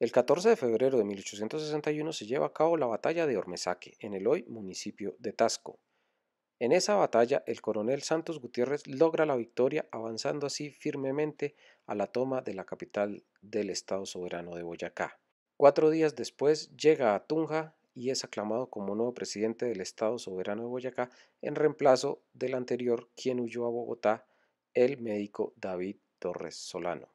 El 14 de febrero de 1861 se lleva a cabo la batalla de Ormesaque, en el hoy municipio de Tasco. En esa batalla, el coronel Santos Gutiérrez logra la victoria, avanzando así firmemente a la toma de la capital del Estado soberano de Boyacá. Cuatro días después llega a Tunja y es aclamado como nuevo presidente del Estado soberano de Boyacá en reemplazo del anterior, quien huyó a Bogotá, el médico David Torres Solano.